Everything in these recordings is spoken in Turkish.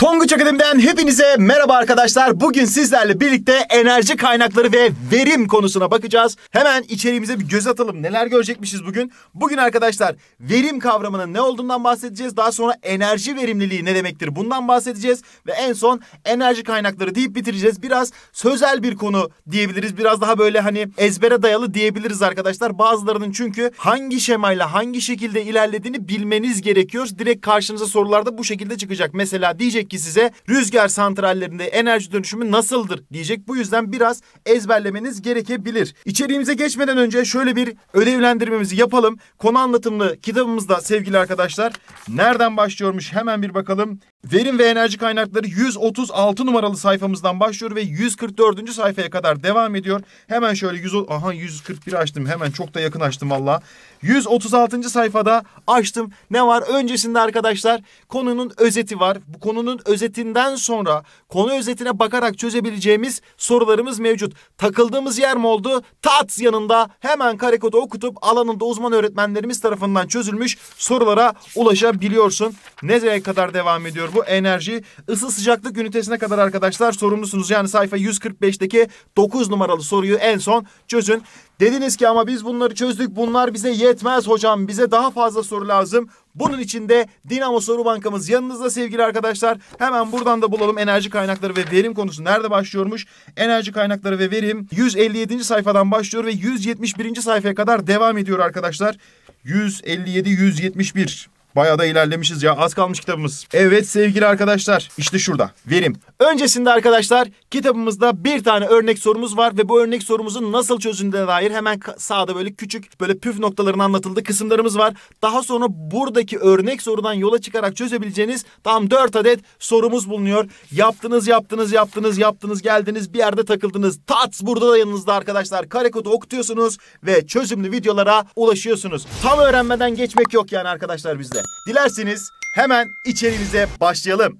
Tonguç Akademi'den hepinize merhaba arkadaşlar. Bugün sizlerle birlikte enerji kaynakları ve verim konusuna bakacağız. Hemen içeriğimize bir göz atalım. Neler görecekmişiz bugün? Bugün arkadaşlar verim kavramının ne olduğundan bahsedeceğiz. Daha sonra enerji verimliliği ne demektir bundan bahsedeceğiz. Ve en son enerji kaynakları deyip bitireceğiz. Biraz sözel bir konu diyebiliriz. Biraz daha böyle hani ezbere dayalı diyebiliriz arkadaşlar. Bazılarının çünkü hangi şemayla hangi şekilde ilerlediğini bilmeniz gerekiyor. Direkt karşınıza sorularda bu şekilde çıkacak. Mesela diyecek ki size rüzgar santrallerinde enerji dönüşümü nasıldır diyecek. Bu yüzden biraz ezberlemeniz gerekebilir. İçeriğimize geçmeden önce şöyle bir ödevlendirmemizi yapalım. Konu anlatımlı kitabımızda sevgili arkadaşlar nereden başlıyormuş hemen bir bakalım. Verim ve enerji kaynakları 136 numaralı sayfamızdan başlıyor ve 144. sayfaya kadar devam ediyor. Hemen şöyle 100, aha 141 açtım hemen çok da yakın açtım valla. 136. sayfada açtım. Ne var? Öncesinde arkadaşlar konunun özeti var. Bu konunun özetinden sonra konu özetine bakarak çözebileceğimiz sorularımız mevcut. Takıldığımız yer mi oldu? Tat yanında hemen karekodu okutup alanında uzman öğretmenlerimiz tarafından çözülmüş sorulara ulaşabiliyorsun. Nereye kadar devam ediyor? Bu enerji ısı sıcaklık ünitesine kadar arkadaşlar sorumlusunuz. Yani sayfa 145'teki 9 numaralı soruyu en son çözün. Dediniz ki ama biz bunları çözdük. Bunlar bize yetmez hocam. Bize daha fazla soru lazım. Bunun için de Dinamo Soru Bankamız yanınızda sevgili arkadaşlar. Hemen buradan da bulalım enerji kaynakları ve verim konusu nerede başlıyormuş? Enerji kaynakları ve verim 157. sayfadan başlıyor ve 171. sayfaya kadar devam ediyor arkadaşlar. 157 171 Bayağı da ilerlemişiz ya. Az kalmış kitabımız. Evet sevgili arkadaşlar. işte şurada. Verim. Öncesinde arkadaşlar kitabımızda bir tane örnek sorumuz var ve bu örnek sorumuzun nasıl çözüldüğüne dair hemen sağda böyle küçük böyle püf noktaların anlatıldığı kısımlarımız var. Daha sonra buradaki örnek sorudan yola çıkarak çözebileceğiniz tam 4 adet sorumuz bulunuyor. Yaptınız, yaptınız, yaptınız, yaptınız, geldiniz bir yerde takıldınız. Tats burada da yanınızda arkadaşlar. Kare kodu okutuyorsunuz ve çözümlü videolara ulaşıyorsunuz. Tam öğrenmeden geçmek yok yani arkadaşlar bizde sizlerle. Dilerseniz hemen içeriğimize başlayalım.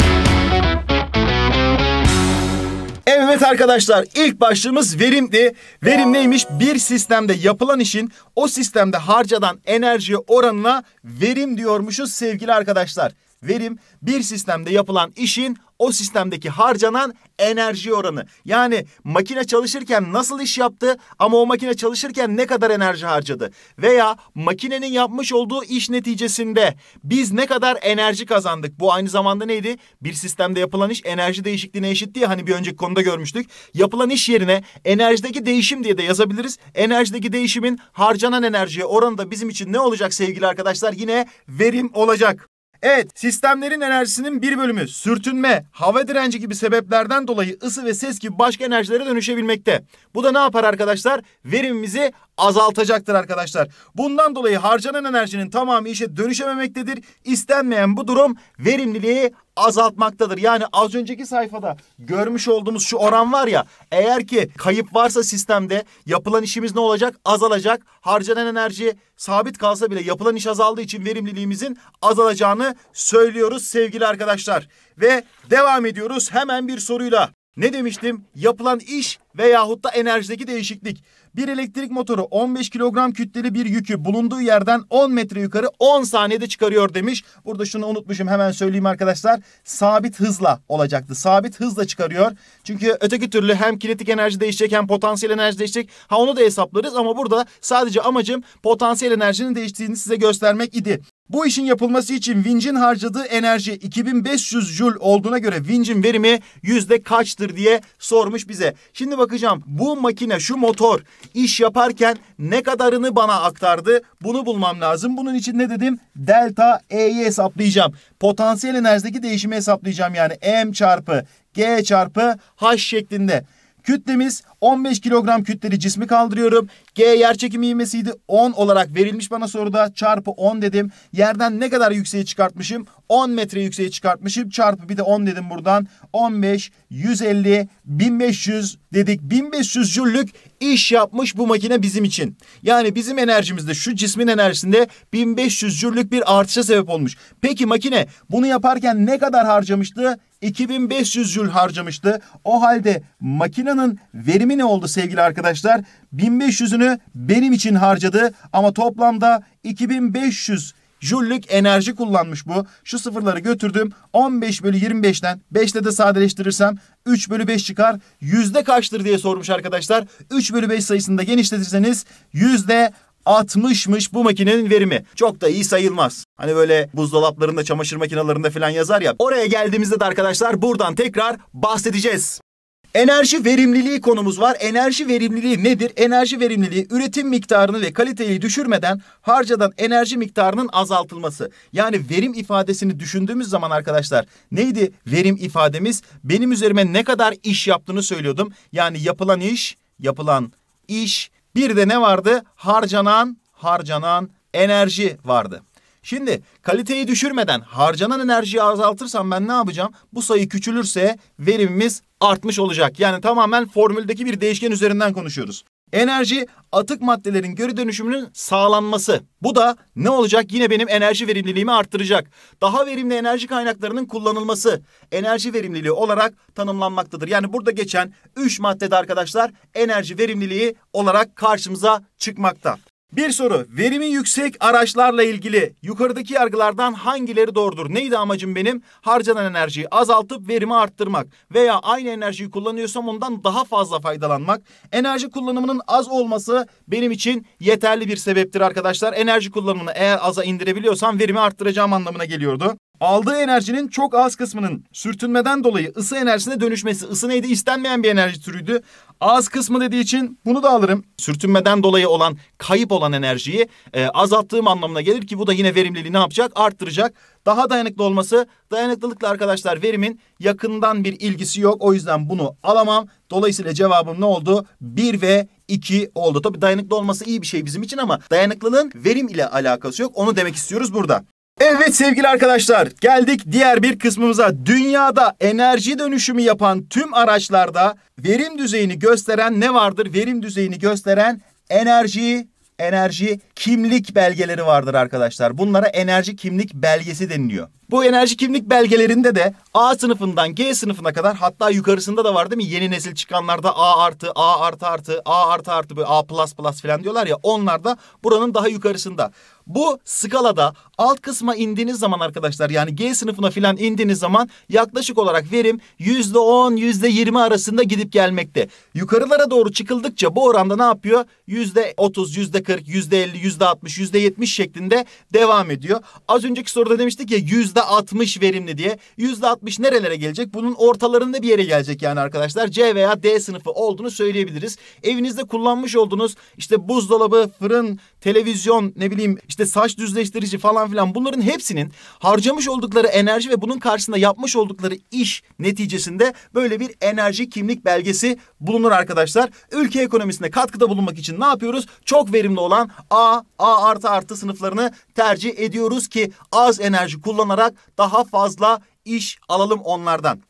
Evet arkadaşlar ilk başlığımız verimdi. Verim neymiş? Bir sistemde yapılan işin o sistemde harcadan enerji oranına verim diyormuşuz sevgili arkadaşlar. Verim bir sistemde yapılan işin o sistemdeki harcanan enerji oranı. Yani makine çalışırken nasıl iş yaptı ama o makine çalışırken ne kadar enerji harcadı? Veya makinenin yapmış olduğu iş neticesinde biz ne kadar enerji kazandık? Bu aynı zamanda neydi? Bir sistemde yapılan iş enerji değişikliğine eşit diye hani bir önceki konuda görmüştük. Yapılan iş yerine enerjideki değişim diye de yazabiliriz. Enerjideki değişimin harcanan enerjiye oranı da bizim için ne olacak sevgili arkadaşlar? Yine verim olacak. Evet, sistemlerin enerjisinin bir bölümü sürtünme, hava direnci gibi sebeplerden dolayı ısı ve ses gibi başka enerjilere dönüşebilmekte. Bu da ne yapar arkadaşlar? Verimimizi azaltacaktır arkadaşlar. Bundan dolayı harcanan enerjinin tamamı işe dönüşememektedir. İstenmeyen bu durum verimliliği azaltmaktadır. Yani az önceki sayfada görmüş olduğumuz şu oran var ya eğer ki kayıp varsa sistemde yapılan işimiz ne olacak? Azalacak. Harcanan enerji sabit kalsa bile yapılan iş azaldığı için verimliliğimizin azalacağını söylüyoruz sevgili arkadaşlar. Ve devam ediyoruz hemen bir soruyla. Ne demiştim? Yapılan iş veyahut da enerjideki değişiklik. Bir elektrik motoru 15 kilogram kütleli bir yükü bulunduğu yerden 10 metre yukarı 10 saniyede çıkarıyor demiş. Burada şunu unutmuşum hemen söyleyeyim arkadaşlar. Sabit hızla olacaktı. Sabit hızla çıkarıyor. Çünkü öteki türlü hem kinetik enerji değişecek hem potansiyel enerji değişecek. Ha onu da hesaplarız ama burada sadece amacım potansiyel enerjinin değiştiğini size göstermek idi. Bu işin yapılması için Winch'in harcadığı enerji 2500 Joule olduğuna göre Winch'in verimi yüzde kaçtır diye sormuş bize. Şimdi bakacağım bu makine şu motor iş yaparken ne kadarını bana aktardı bunu bulmam lazım. Bunun için ne dedim? Delta E'yi hesaplayacağım. Potansiyel enerjideki değişimi hesaplayacağım yani M çarpı G çarpı H şeklinde. Kütlemiz 15 kilogram kütleri cismi kaldırıyorum. G yer çekimi ivmesiydi. 10 olarak verilmiş bana soruda. Çarpı 10 dedim. Yerden ne kadar yükseğe çıkartmışım? 10 metre yükseğe çıkartmışım. Çarpı bir de 10 dedim buradan. 15, 150, 1500 dedik. 1500 jüllük iş yapmış bu makine bizim için. Yani bizim enerjimizde şu cismin enerjisinde 1500 jüllük bir artışa sebep olmuş. Peki makine bunu yaparken ne kadar harcamıştı? 2500 jül harcamıştı. O halde makinenin verimi Cemi ne oldu sevgili arkadaşlar? 1500'ünü benim için harcadı ama toplamda 2500 Jüllük enerji kullanmış bu. Şu sıfırları götürdüm. 15 bölü 25'ten 5'te de sadeleştirirsem 3 bölü 5 çıkar. Yüzde kaçtır diye sormuş arkadaşlar. 3 bölü 5 sayısında genişletirseniz yüzde 60'mış bu makinenin verimi. Çok da iyi sayılmaz. Hani böyle buzdolaplarında, çamaşır makinelerinde falan yazar ya. Oraya geldiğimizde de arkadaşlar buradan tekrar bahsedeceğiz. Enerji verimliliği konumuz var. Enerji verimliliği nedir? Enerji verimliliği üretim miktarını ve kaliteyi düşürmeden harcadan enerji miktarının azaltılması. Yani verim ifadesini düşündüğümüz zaman arkadaşlar neydi verim ifademiz? Benim üzerime ne kadar iş yaptığını söylüyordum. Yani yapılan iş, yapılan iş. Bir de ne vardı? Harcanan, harcanan enerji vardı. Şimdi kaliteyi düşürmeden harcanan enerjiyi azaltırsam ben ne yapacağım? Bu sayı küçülürse verimimiz artmış olacak. Yani tamamen formüldeki bir değişken üzerinden konuşuyoruz. Enerji atık maddelerin geri dönüşümünün sağlanması. Bu da ne olacak? Yine benim enerji verimliliğimi arttıracak. Daha verimli enerji kaynaklarının kullanılması enerji verimliliği olarak tanımlanmaktadır. Yani burada geçen 3 maddede arkadaşlar enerji verimliliği olarak karşımıza çıkmakta. Bir soru. Verimi yüksek araçlarla ilgili yukarıdaki yargılardan hangileri doğrudur? Neydi amacım benim? Harcanan enerjiyi azaltıp verimi arttırmak veya aynı enerjiyi kullanıyorsam ondan daha fazla faydalanmak. Enerji kullanımının az olması benim için yeterli bir sebeptir arkadaşlar. Enerji kullanımını eğer aza indirebiliyorsam verimi arttıracağım anlamına geliyordu aldığı enerjinin çok az kısmının sürtünmeden dolayı ısı enerjisine dönüşmesi. Isı neydi? İstenmeyen bir enerji türüydü. Az kısmı dediği için bunu da alırım. Sürtünmeden dolayı olan kayıp olan enerjiyi e, azalttığım anlamına gelir ki bu da yine verimliliği ne yapacak? Arttıracak. Daha dayanıklı olması dayanıklılıkla arkadaşlar verimin yakından bir ilgisi yok. O yüzden bunu alamam. Dolayısıyla cevabım ne oldu? 1 ve 2 oldu. Tabii dayanıklı olması iyi bir şey bizim için ama dayanıklılığın verim ile alakası yok. Onu demek istiyoruz burada. Evet sevgili arkadaşlar geldik diğer bir kısmımıza. Dünyada enerji dönüşümü yapan tüm araçlarda verim düzeyini gösteren ne vardır? Verim düzeyini gösteren enerji enerji kimlik belgeleri vardır arkadaşlar. Bunlara enerji kimlik belgesi deniliyor. Bu enerji kimlik belgelerinde de A sınıfından G sınıfına kadar hatta yukarısında da var değil mi? Yeni nesil çıkanlarda A artı, A artı artı, A artı artı böyle A plus plus falan diyorlar ya onlar da buranın daha yukarısında. Bu skalada alt kısma indiğiniz zaman arkadaşlar yani G sınıfına filan indiğiniz zaman yaklaşık olarak verim yüzde on yüzde yirmi arasında gidip gelmekte. Yukarılara doğru çıkıldıkça bu oranda ne yapıyor? Yüzde otuz yüzde kırk yüzde elli yüzde altmış yüzde yetmiş şeklinde devam ediyor. Az önceki soruda demiştik ya yüzde yüzde %60 verimli diye. yüzde %60 nerelere gelecek? Bunun ortalarında bir yere gelecek yani arkadaşlar. C veya D sınıfı olduğunu söyleyebiliriz. Evinizde kullanmış olduğunuz işte buzdolabı, fırın, televizyon, ne bileyim işte saç düzleştirici falan filan bunların hepsinin harcamış oldukları enerji ve bunun karşısında yapmış oldukları iş neticesinde böyle bir enerji kimlik belgesi bulunur arkadaşlar. Ülke ekonomisine katkıda bulunmak için ne yapıyoruz? Çok verimli olan A, A artı artı sınıflarını tercih ediyoruz ki az enerji kullanarak daha fazla iş alalım onlardan.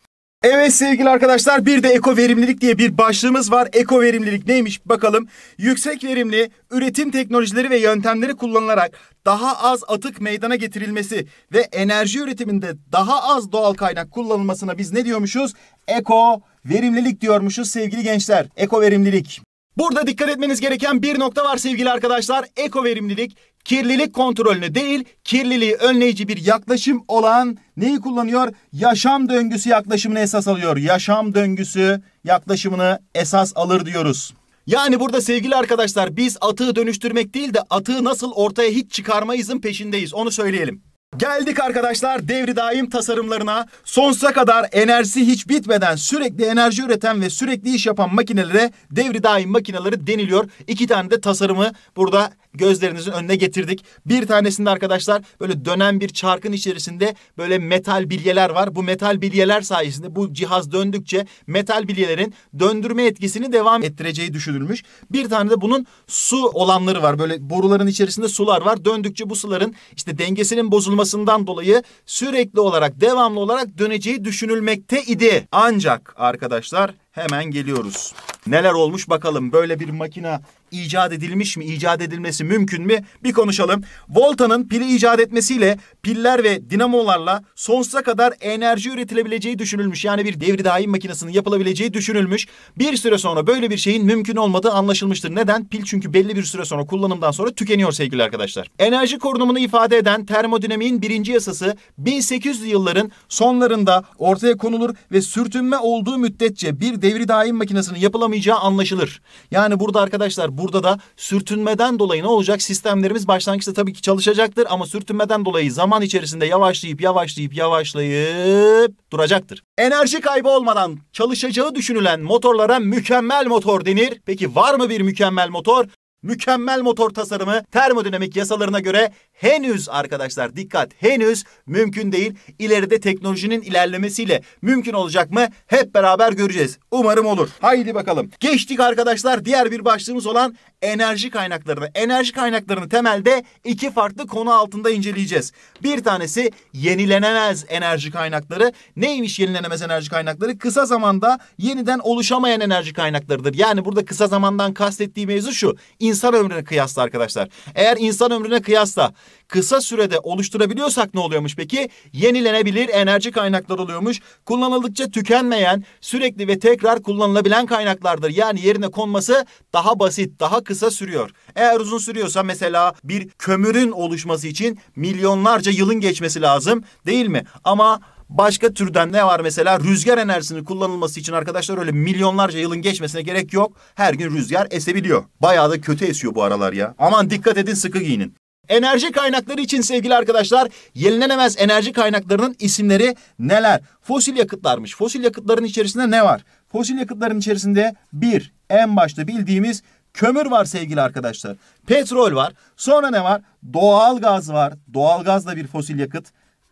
Evet sevgili arkadaşlar bir de eko verimlilik diye bir başlığımız var. Eko verimlilik neymiş bakalım. Yüksek verimli üretim teknolojileri ve yöntemleri kullanılarak daha az atık meydana getirilmesi ve enerji üretiminde daha az doğal kaynak kullanılmasına biz ne diyormuşuz? Eko verimlilik diyormuşuz sevgili gençler. Eko verimlilik. Burada dikkat etmeniz gereken bir nokta var sevgili arkadaşlar. Eko verimlilik kirlilik kontrolünü değil, kirliliği önleyici bir yaklaşım olan neyi kullanıyor? Yaşam döngüsü yaklaşımını esas alıyor. Yaşam döngüsü yaklaşımını esas alır diyoruz. Yani burada sevgili arkadaşlar biz atığı dönüştürmek değil de atığı nasıl ortaya hiç çıkarmayızın peşindeyiz. Onu söyleyelim. Geldik arkadaşlar devri daim tasarımlarına. Sonsuza kadar enerjisi hiç bitmeden sürekli enerji üreten ve sürekli iş yapan makinelere devri daim makineleri deniliyor. İki tane de tasarımı burada gözlerinizin önüne getirdik. Bir tanesinde arkadaşlar böyle dönen bir çarkın içerisinde böyle metal bilyeler var. Bu metal bilyeler sayesinde bu cihaz döndükçe metal bilyelerin döndürme etkisini devam ettireceği düşünülmüş. Bir tane de bunun su olanları var. Böyle boruların içerisinde sular var. Döndükçe bu suların işte dengesinin bozulmasından dolayı sürekli olarak devamlı olarak döneceği düşünülmekte idi. Ancak arkadaşlar hemen geliyoruz. Neler olmuş bakalım. Böyle bir makina icat edilmiş mi, icat edilmesi mümkün mü? Bir konuşalım. Volta'nın pili icat etmesiyle piller ve dinamolarla sonsuza kadar enerji üretilebileceği düşünülmüş. Yani bir devri daim makinesinin yapılabileceği düşünülmüş. Bir süre sonra böyle bir şeyin mümkün olmadığı anlaşılmıştır. Neden? Pil çünkü belli bir süre sonra kullanımdan sonra tükeniyor sevgili arkadaşlar. Enerji korunumunu ifade eden termodinamiğin birinci yasası 1800'lü yılların sonlarında ortaya konulur ve sürtünme olduğu müddetçe bir devri daim makinesinin yapılamayacağı anlaşılır. Yani burada arkadaşlar Burada da sürtünmeden dolayı ne olacak? Sistemlerimiz başlangıçta tabii ki çalışacaktır ama sürtünmeden dolayı zaman içerisinde yavaşlayıp yavaşlayıp yavaşlayıp duracaktır. Enerji kaybı olmadan çalışacağı düşünülen motorlara mükemmel motor denir. Peki var mı bir mükemmel motor? Mükemmel motor tasarımı termodinamik yasalarına göre henüz arkadaşlar dikkat henüz mümkün değil. İleride teknolojinin ilerlemesiyle mümkün olacak mı? Hep beraber göreceğiz. Umarım olur. Haydi bakalım. Geçtik arkadaşlar diğer bir başlığımız olan enerji kaynaklarını. Enerji kaynaklarını temelde iki farklı konu altında inceleyeceğiz. Bir tanesi yenilenemez enerji kaynakları. Neymiş yenilenemez enerji kaynakları? Kısa zamanda yeniden oluşamayan enerji kaynaklarıdır. Yani burada kısa zamandan kastettiği mevzu şu. İnsan ömrüne kıyasla arkadaşlar. Eğer insan ömrüne kıyasla kısa sürede oluşturabiliyorsak ne oluyormuş peki? Yenilenebilir enerji kaynakları oluyormuş. Kullanıldıkça tükenmeyen, sürekli ve tekrar kullanılabilen kaynaklardır. Yani yerine konması daha basit, daha kısa sürüyor. Eğer uzun sürüyorsa mesela bir kömürün oluşması için milyonlarca yılın geçmesi lazım değil mi? Ama Başka türden ne var mesela? Rüzgar enerjisinin kullanılması için arkadaşlar öyle milyonlarca yılın geçmesine gerek yok. Her gün rüzgar esebiliyor. Bayağı da kötü esiyor bu aralar ya. Aman dikkat edin sıkı giyinin. Enerji kaynakları için sevgili arkadaşlar yenilenemez enerji kaynaklarının isimleri neler? Fosil yakıtlarmış. Fosil yakıtların içerisinde ne var? Fosil yakıtların içerisinde bir en başta bildiğimiz kömür var sevgili arkadaşlar. Petrol var. Sonra ne var? Doğal gaz var. Doğal gaz da bir fosil yakıt.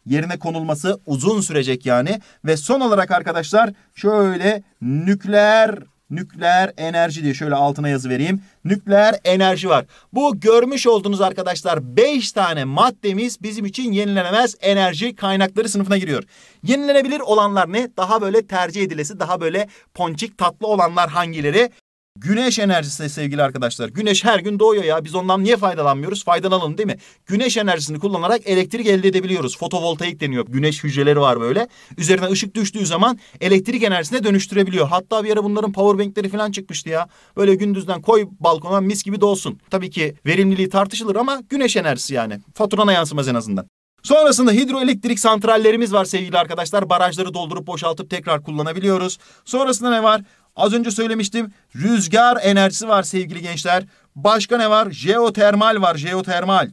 Yerine konulması uzun sürecek yani. Ve son olarak arkadaşlar şöyle nükleer Nükleer enerji diye şöyle altına yazı vereyim. Nükleer enerji var. Bu görmüş olduğunuz arkadaşlar 5 tane maddemiz bizim için yenilenemez enerji kaynakları sınıfına giriyor. Yenilenebilir olanlar ne? Daha böyle tercih edilesi, daha böyle ponçik tatlı olanlar hangileri? Güneş enerjisi sevgili arkadaşlar. Güneş her gün doğuyor ya. Biz ondan niye faydalanmıyoruz? Faydalanalım değil mi? Güneş enerjisini kullanarak elektrik elde edebiliyoruz. Fotovoltaik deniyor. Güneş hücreleri var böyle. Üzerine ışık düştüğü zaman elektrik enerjisine dönüştürebiliyor. Hatta bir ara bunların powerbankleri falan çıkmıştı ya. Böyle gündüzden koy balkona mis gibi dolsun. Tabii ki verimliliği tartışılır ama güneş enerjisi yani. Faturana yansımaz en azından. Sonrasında hidroelektrik santrallerimiz var sevgili arkadaşlar. Barajları doldurup boşaltıp tekrar kullanabiliyoruz. Sonrasında ne var? Az önce söylemiştim. Rüzgar enerjisi var sevgili gençler. Başka ne var? Jeotermal var. Jeotermal.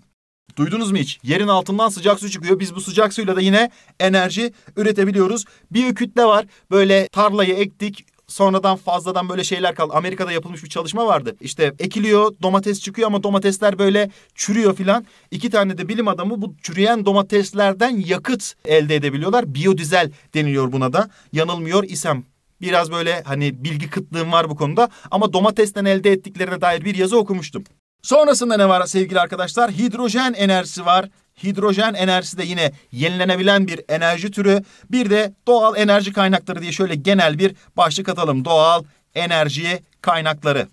Duydunuz mu hiç? Yerin altından sıcak su çıkıyor. Biz bu sıcak suyla da yine enerji üretebiliyoruz. Bir kütle var. Böyle tarlayı ektik sonradan fazladan böyle şeyler kaldı. Amerika'da yapılmış bir çalışma vardı. İşte ekiliyor domates çıkıyor ama domatesler böyle çürüyor filan. İki tane de bilim adamı bu çürüyen domateslerden yakıt elde edebiliyorlar. Biyodizel deniliyor buna da. Yanılmıyor isem Biraz böyle hani bilgi kıtlığım var bu konuda ama domatesten elde ettiklerine dair bir yazı okumuştum. Sonrasında ne var sevgili arkadaşlar? Hidrojen enerjisi var. Hidrojen enerjisi de yine yenilenebilen bir enerji türü. Bir de doğal enerji kaynakları diye şöyle genel bir başlık atalım. Doğal enerji kaynakları.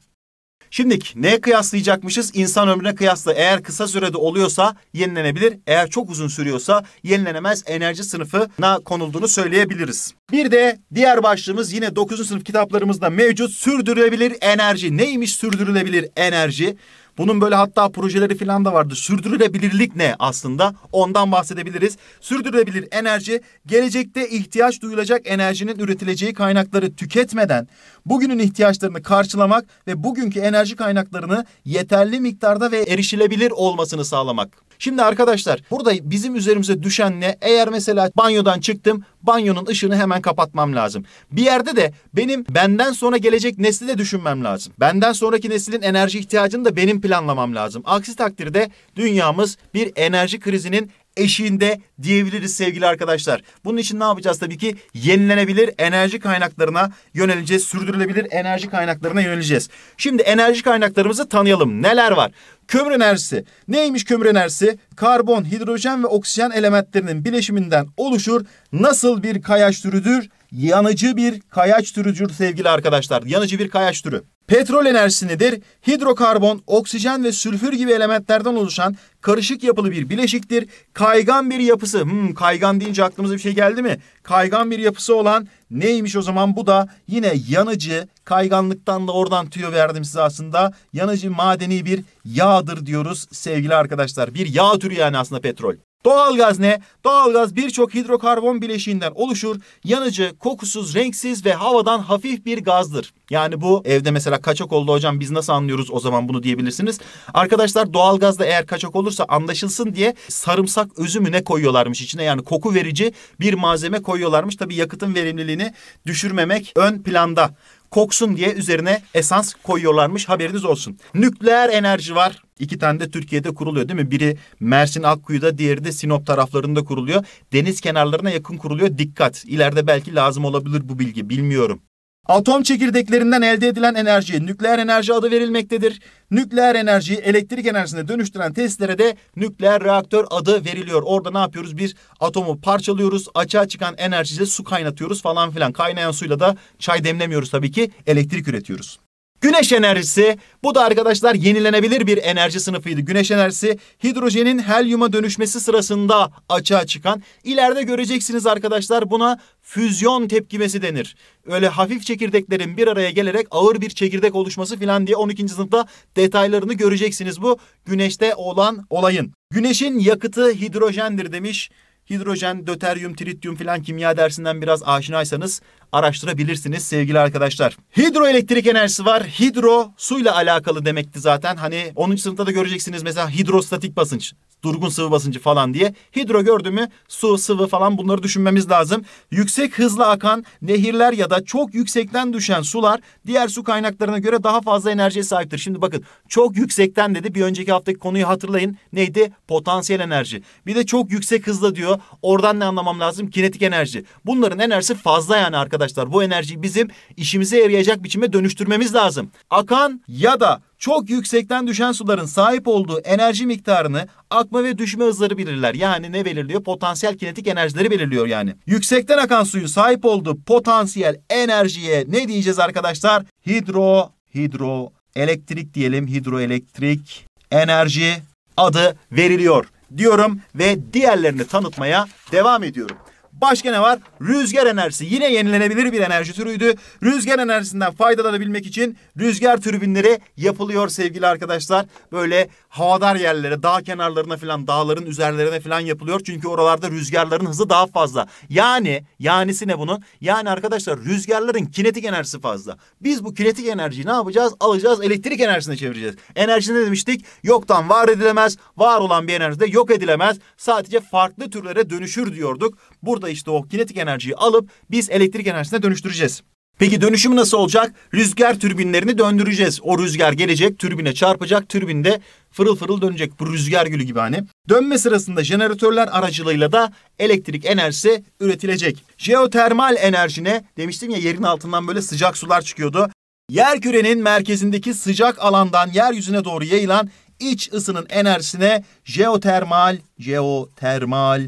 Şimdi neye kıyaslayacakmışız? İnsan ömrüne kıyasla eğer kısa sürede oluyorsa yenilenebilir. Eğer çok uzun sürüyorsa yenilenemez enerji sınıfına konulduğunu söyleyebiliriz. Bir de diğer başlığımız yine 9. sınıf kitaplarımızda mevcut sürdürülebilir enerji. Neymiş sürdürülebilir enerji? Bunun böyle hatta projeleri falan da vardı. Sürdürülebilirlik ne aslında? Ondan bahsedebiliriz. Sürdürülebilir enerji gelecekte ihtiyaç duyulacak enerjinin üretileceği kaynakları tüketmeden bugünün ihtiyaçlarını karşılamak ve bugünkü enerji kaynaklarını yeterli miktarda ve erişilebilir olmasını sağlamak. Şimdi arkadaşlar burada bizim üzerimize düşen ne? Eğer mesela banyodan çıktım banyonun ışığını hemen kapatmam lazım. Bir yerde de benim benden sonra gelecek nesli de düşünmem lazım. Benden sonraki neslin enerji ihtiyacını da benim planlamam lazım. Aksi takdirde dünyamız bir enerji krizinin eşiğinde diyebiliriz sevgili arkadaşlar. Bunun için ne yapacağız tabii ki? Yenilenebilir enerji kaynaklarına yöneleceğiz. Sürdürülebilir enerji kaynaklarına yöneleceğiz. Şimdi enerji kaynaklarımızı tanıyalım. Neler var? Kömür enerjisi. Neymiş kömür enerjisi? Karbon, hidrojen ve oksijen elementlerinin bileşiminden oluşur. Nasıl bir kayaç türüdür? Yanıcı bir kayaç türüdür sevgili arkadaşlar. Yanıcı bir kayaç türü. Petrol enerjisi nedir? Hidrokarbon, oksijen ve sülfür gibi elementlerden oluşan karışık yapılı bir bileşiktir. Kaygan bir yapısı. Hmm, kaygan deyince aklımıza bir şey geldi mi? Kaygan bir yapısı olan neymiş o zaman? Bu da yine yanıcı. Kayganlıktan da oradan tüyo verdim size aslında. Yanıcı madeni bir yağdır diyoruz sevgili arkadaşlar. Bir yağ türü yani aslında petrol. Doğalgaz ne? Doğalgaz birçok hidrokarbon bileşiğinden oluşur. Yanıcı, kokusuz, renksiz ve havadan hafif bir gazdır. Yani bu evde mesela kaçak oldu hocam biz nasıl anlıyoruz o zaman bunu diyebilirsiniz. Arkadaşlar doğalgaz da eğer kaçak olursa anlaşılsın diye sarımsak özü mü ne koyuyorlarmış içine. Yani koku verici bir malzeme koyuyorlarmış. Tabii yakıtın verimliliğini düşürmemek ön planda. Koksun diye üzerine esans koyuyorlarmış haberiniz olsun. Nükleer enerji var. İki tane de Türkiye'de kuruluyor değil mi? Biri Mersin Akkuyu'da, diğeri de Sinop taraflarında kuruluyor. Deniz kenarlarına yakın kuruluyor. Dikkat. İleride belki lazım olabilir bu bilgi. Bilmiyorum. Atom çekirdeklerinden elde edilen enerjiye nükleer enerji adı verilmektedir. Nükleer enerjiyi elektrik enerjisine dönüştüren testlere de nükleer reaktör adı veriliyor. Orada ne yapıyoruz? Bir atomu parçalıyoruz, açığa çıkan enerjiyle su kaynatıyoruz falan filan. Kaynayan suyla da çay demlemiyoruz tabii ki, elektrik üretiyoruz. Güneş enerjisi bu da arkadaşlar yenilenebilir bir enerji sınıfıydı. Güneş enerjisi hidrojenin helyuma dönüşmesi sırasında açığa çıkan. İleride göreceksiniz arkadaşlar buna füzyon tepkimesi denir. Öyle hafif çekirdeklerin bir araya gelerek ağır bir çekirdek oluşması filan diye 12. sınıfta detaylarını göreceksiniz bu güneşte olan olayın. Güneşin yakıtı hidrojendir demiş hidrojen, döteryum, trityum filan kimya dersinden biraz aşinaysanız araştırabilirsiniz sevgili arkadaşlar. Hidroelektrik enerjisi var. Hidro suyla alakalı demekti zaten. Hani 10. sınıfta da göreceksiniz mesela hidrostatik basınç durgun sıvı basıncı falan diye. Hidro gördü mü su, sıvı falan bunları düşünmemiz lazım. Yüksek hızla akan nehirler ya da çok yüksekten düşen sular diğer su kaynaklarına göre daha fazla enerjiye sahiptir. Şimdi bakın çok yüksekten dedi bir önceki haftaki konuyu hatırlayın. Neydi? Potansiyel enerji. Bir de çok yüksek hızla diyor. Oradan ne anlamam lazım? Kinetik enerji. Bunların enerjisi fazla yani arkadaşlar arkadaşlar bu enerjiyi bizim işimize yarayacak biçime dönüştürmemiz lazım. Akan ya da çok yüksekten düşen suların sahip olduğu enerji miktarını akma ve düşme hızları belirler. Yani ne belirliyor? Potansiyel kinetik enerjileri belirliyor yani. Yüksekten akan suyun sahip olduğu potansiyel enerjiye ne diyeceğiz arkadaşlar? Hidro, hidro, elektrik diyelim. Hidroelektrik enerji adı veriliyor diyorum ve diğerlerini tanıtmaya devam ediyorum. Başka ne var? Rüzgar enerjisi. Yine yenilenebilir bir enerji türüydü. Rüzgar enerjisinden faydalanabilmek için rüzgar türbinleri yapılıyor sevgili arkadaşlar. Böyle havadar yerlere, dağ kenarlarına falan, dağların üzerlerine falan yapılıyor. Çünkü oralarda rüzgarların hızı daha fazla. Yani, yanisi ne bunun? Yani arkadaşlar rüzgarların kinetik enerjisi fazla. Biz bu kinetik enerjiyi ne yapacağız? Alacağız, elektrik enerjisine çevireceğiz. Enerji ne demiştik? Yoktan var edilemez, var olan bir enerji de yok edilemez. Sadece farklı türlere dönüşür diyorduk. Burada da işte o kinetik enerjiyi alıp biz elektrik enerjisine dönüştüreceğiz. Peki dönüşümü nasıl olacak? Rüzgar türbinlerini döndüreceğiz. O rüzgar gelecek, türbine çarpacak, türbinde fırıl fırıl dönecek. Bu rüzgar gülü gibi hani. Dönme sırasında jeneratörler aracılığıyla da elektrik enerjisi üretilecek. Jeotermal enerjine demiştim ya yerin altından böyle sıcak sular çıkıyordu. Yer kürenin merkezindeki sıcak alandan yeryüzüne doğru yayılan iç ısının enerjisine jeotermal, jeotermal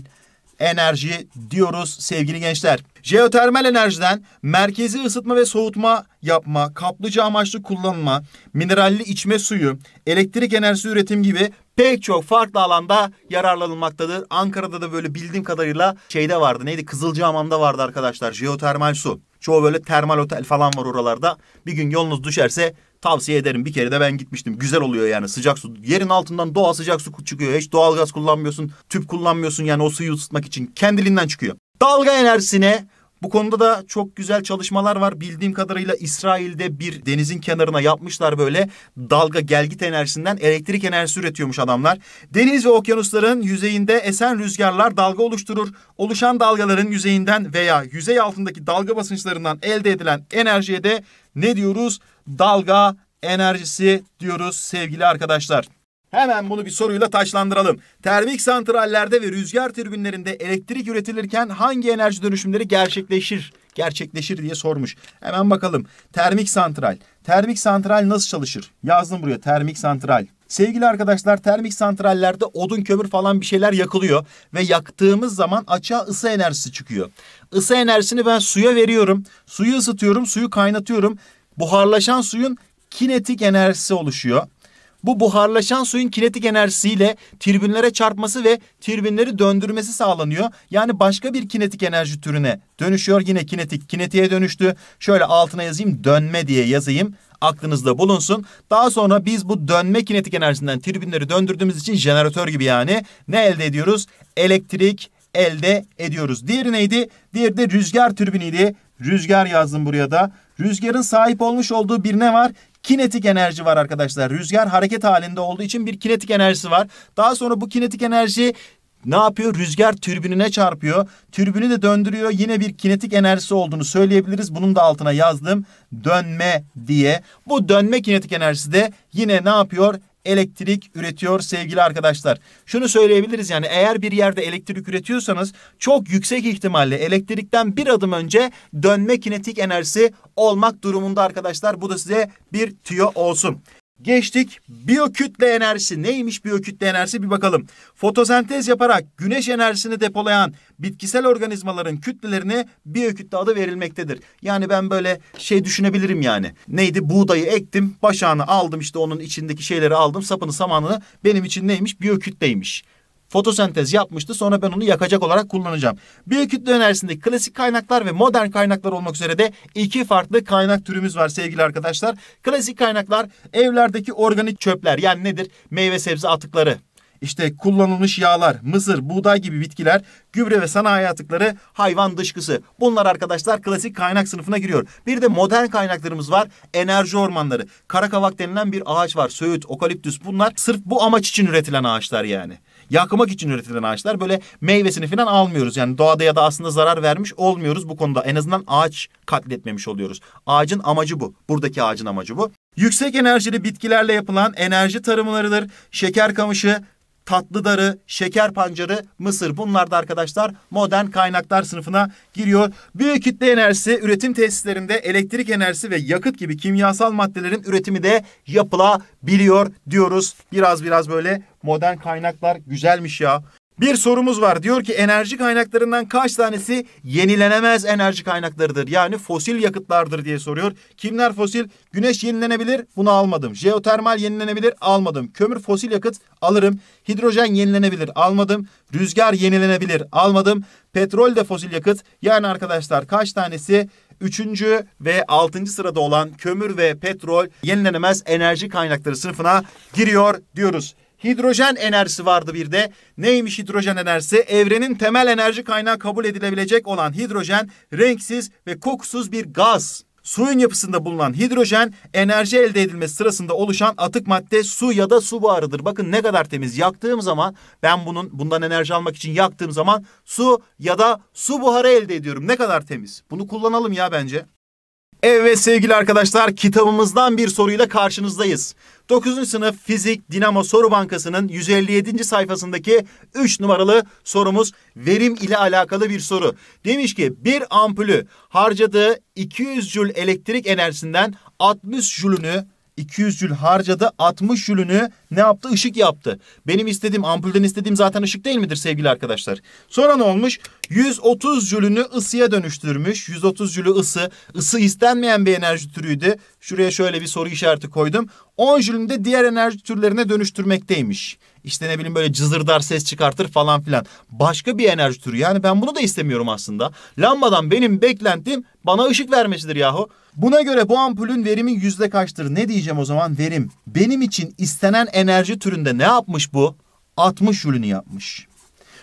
enerji diyoruz sevgili gençler. Jeotermal enerjiden merkezi ısıtma ve soğutma yapma, kaplıca amaçlı kullanma, mineralli içme suyu, elektrik enerjisi üretim gibi pek çok farklı alanda yararlanılmaktadır. Ankara'da da böyle bildiğim kadarıyla şeyde vardı. Neydi? Kızılcahamam'da vardı arkadaşlar jeotermal su. Çoğu böyle termal otel falan var oralarda. Bir gün yolunuz düşerse Tavsiye ederim. Bir kere de ben gitmiştim. Güzel oluyor yani sıcak su. Yerin altından doğal sıcak su çıkıyor. Hiç doğal gaz kullanmıyorsun. Tüp kullanmıyorsun yani o suyu ısıtmak için. Kendiliğinden çıkıyor. Dalga enerjisine bu konuda da çok güzel çalışmalar var. Bildiğim kadarıyla İsrail'de bir denizin kenarına yapmışlar böyle dalga gelgit enerjisinden elektrik enerjisi üretiyormuş adamlar. Deniz ve okyanusların yüzeyinde esen rüzgarlar dalga oluşturur. Oluşan dalgaların yüzeyinden veya yüzey altındaki dalga basınçlarından elde edilen enerjiye de ne diyoruz? dalga enerjisi diyoruz sevgili arkadaşlar. Hemen bunu bir soruyla taşlandıralım. Termik santrallerde ve rüzgar türbinlerinde elektrik üretilirken hangi enerji dönüşümleri gerçekleşir? Gerçekleşir diye sormuş. Hemen bakalım. Termik santral. Termik santral nasıl çalışır? Yazdım buraya termik santral. Sevgili arkadaşlar termik santrallerde odun kömür falan bir şeyler yakılıyor ve yaktığımız zaman açığa ısı enerjisi çıkıyor. Isı enerjisini ben suya veriyorum. Suyu ısıtıyorum, suyu kaynatıyorum buharlaşan suyun kinetik enerjisi oluşuyor. Bu buharlaşan suyun kinetik enerjisiyle türbinlere çarpması ve türbinleri döndürmesi sağlanıyor. Yani başka bir kinetik enerji türüne dönüşüyor. Yine kinetik kinetiğe dönüştü. Şöyle altına yazayım dönme diye yazayım. Aklınızda bulunsun. Daha sonra biz bu dönme kinetik enerjisinden türbinleri döndürdüğümüz için jeneratör gibi yani ne elde ediyoruz? Elektrik elde ediyoruz. Diğeri neydi? Diğeri de rüzgar türbiniydi. Rüzgar yazdım buraya da. Rüzgarın sahip olmuş olduğu bir ne var? kinetik enerji var arkadaşlar. Rüzgar hareket halinde olduğu için bir kinetik enerjisi var. Daha sonra bu kinetik enerji ne yapıyor? Rüzgar türbinine çarpıyor. Türbünü de döndürüyor. Yine bir kinetik enerjisi olduğunu söyleyebiliriz. Bunun da altına yazdım. Dönme diye. Bu dönme kinetik enerjisi de yine ne yapıyor? elektrik üretiyor sevgili arkadaşlar. Şunu söyleyebiliriz yani eğer bir yerde elektrik üretiyorsanız çok yüksek ihtimalle elektrikten bir adım önce dönme kinetik enerjisi olmak durumunda arkadaşlar. Bu da size bir tüyo olsun. Geçtik biyokütle enerjisi. Neymiş biyokütle enerjisi bir bakalım. Fotosentez yaparak güneş enerjisini depolayan bitkisel organizmaların kütlelerine biyokütle adı verilmektedir. Yani ben böyle şey düşünebilirim yani. Neydi buğdayı ektim, başağını aldım işte onun içindeki şeyleri aldım, sapını samanını benim için neymiş biyokütleymiş fotosentez yapmıştı. Sonra ben onu yakacak olarak kullanacağım. kütle enerjisinde klasik kaynaklar ve modern kaynaklar olmak üzere de iki farklı kaynak türümüz var sevgili arkadaşlar. Klasik kaynaklar evlerdeki organik çöpler yani nedir? Meyve sebze atıkları işte kullanılmış yağlar, mısır, buğday gibi bitkiler, gübre ve sanayi atıkları, hayvan dışkısı. Bunlar arkadaşlar klasik kaynak sınıfına giriyor. Bir de modern kaynaklarımız var. Enerji ormanları. Karakavak denilen bir ağaç var. Söğüt, okaliptüs bunlar sırf bu amaç için üretilen ağaçlar yani yakmak için üretilen ağaçlar. Böyle meyvesini falan almıyoruz. Yani doğada ya da aslında zarar vermiş olmuyoruz bu konuda. En azından ağaç katletmemiş oluyoruz. Ağacın amacı bu. Buradaki ağacın amacı bu. Yüksek enerjili bitkilerle yapılan enerji tarımlarıdır. Şeker kamışı, tatlı darı, şeker pancarı, mısır. Bunlar da arkadaşlar modern kaynaklar sınıfına giriyor. Büyük kitle enerjisi üretim tesislerinde elektrik enerjisi ve yakıt gibi kimyasal maddelerin üretimi de yapılabiliyor diyoruz. Biraz biraz böyle modern kaynaklar güzelmiş ya. Bir sorumuz var. Diyor ki enerji kaynaklarından kaç tanesi yenilenemez enerji kaynaklarıdır? Yani fosil yakıtlardır diye soruyor. Kimler fosil? Güneş yenilenebilir. Bunu almadım. Jeotermal yenilenebilir. Almadım. Kömür fosil yakıt alırım. Hidrojen yenilenebilir. Almadım. Rüzgar yenilenebilir. Almadım. Petrol de fosil yakıt. Yani arkadaşlar kaç tanesi? Üçüncü ve altıncı sırada olan kömür ve petrol yenilenemez enerji kaynakları sınıfına giriyor diyoruz. Hidrojen enerjisi vardı bir de. Neymiş hidrojen enerjisi? Evrenin temel enerji kaynağı kabul edilebilecek olan hidrojen renksiz ve kokusuz bir gaz. Suyun yapısında bulunan hidrojen enerji elde edilmesi sırasında oluşan atık madde su ya da su buharıdır. Bakın ne kadar temiz. Yaktığım zaman ben bunun bundan enerji almak için yaktığım zaman su ya da su buharı elde ediyorum. Ne kadar temiz. Bunu kullanalım ya bence. Evet sevgili arkadaşlar kitabımızdan bir soruyla karşınızdayız. 9. sınıf fizik dinamo soru bankasının 157. sayfasındaki 3 numaralı sorumuz verim ile alakalı bir soru. Demiş ki bir ampulü harcadığı 200 jül elektrik enerjisinden 60 jülünü 200 jül harcadı. 60 jülünü ne yaptı? Işık yaptı. Benim istediğim ampulden istediğim zaten ışık değil midir sevgili arkadaşlar? Sonra ne olmuş? 130 jülünü ısıya dönüştürmüş. 130 jülü ısı. Isı istenmeyen bir enerji türüydü. Şuraya şöyle bir soru işareti koydum. 10 jülünü de diğer enerji türlerine dönüştürmekteymiş işte ne bileyim böyle cızırdar ses çıkartır falan filan. Başka bir enerji türü yani ben bunu da istemiyorum aslında. Lambadan benim beklentim bana ışık vermesidir yahu. Buna göre bu ampulün verimi yüzde kaçtır? Ne diyeceğim o zaman verim? Benim için istenen enerji türünde ne yapmış bu? 60 jülünü yapmış.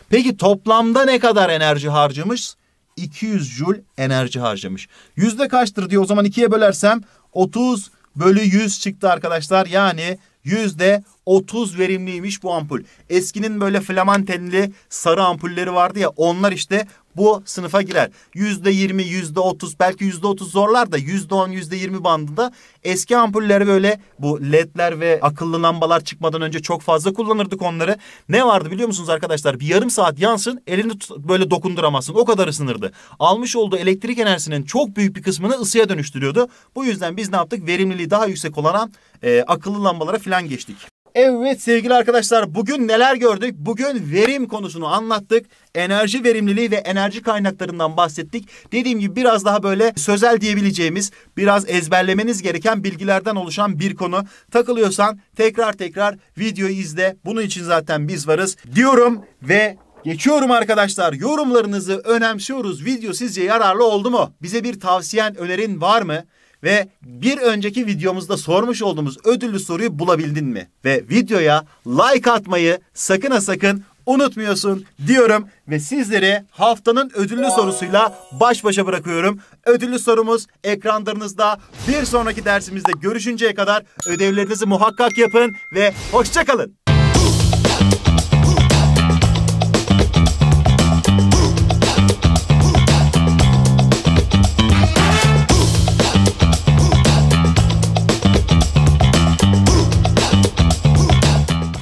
Peki toplamda ne kadar enerji harcamış? 200 jül enerji harcamış. Yüzde kaçtır diyor o zaman ikiye bölersem 30 bölü 100 çıktı arkadaşlar. Yani yüzde 30 verimliymiş bu ampul. Eskinin böyle flaman tenli sarı ampulleri vardı ya onlar işte bu sınıfa girer. %20, %30 belki %30 zorlar da %10-%20 bandında eski ampuller böyle bu ledler ve akıllı lambalar çıkmadan önce çok fazla kullanırdık onları. Ne vardı biliyor musunuz arkadaşlar? Bir yarım saat yansın elini böyle dokunduramazsın o kadar ısınırdı. Almış olduğu elektrik enerjisinin çok büyük bir kısmını ısıya dönüştürüyordu. Bu yüzden biz ne yaptık? Verimliliği daha yüksek olan e, akıllı lambalara filan geçtik. Evet sevgili arkadaşlar bugün neler gördük? Bugün verim konusunu anlattık. Enerji verimliliği ve enerji kaynaklarından bahsettik. Dediğim gibi biraz daha böyle sözel diyebileceğimiz, biraz ezberlemeniz gereken bilgilerden oluşan bir konu. Takılıyorsan tekrar tekrar videoyu izle. Bunun için zaten biz varız diyorum ve Geçiyorum arkadaşlar. Yorumlarınızı önemsiyoruz. Video sizce yararlı oldu mu? Bize bir tavsiyen, önerin var mı? Ve bir önceki videomuzda sormuş olduğumuz ödüllü soruyu bulabildin mi? Ve videoya like atmayı sakın ha sakın unutmuyorsun diyorum ve sizleri haftanın ödüllü sorusuyla baş başa bırakıyorum. Ödüllü sorumuz ekranlarınızda. Bir sonraki dersimizde görüşünceye kadar ödevlerinizi muhakkak yapın ve hoşçakalın.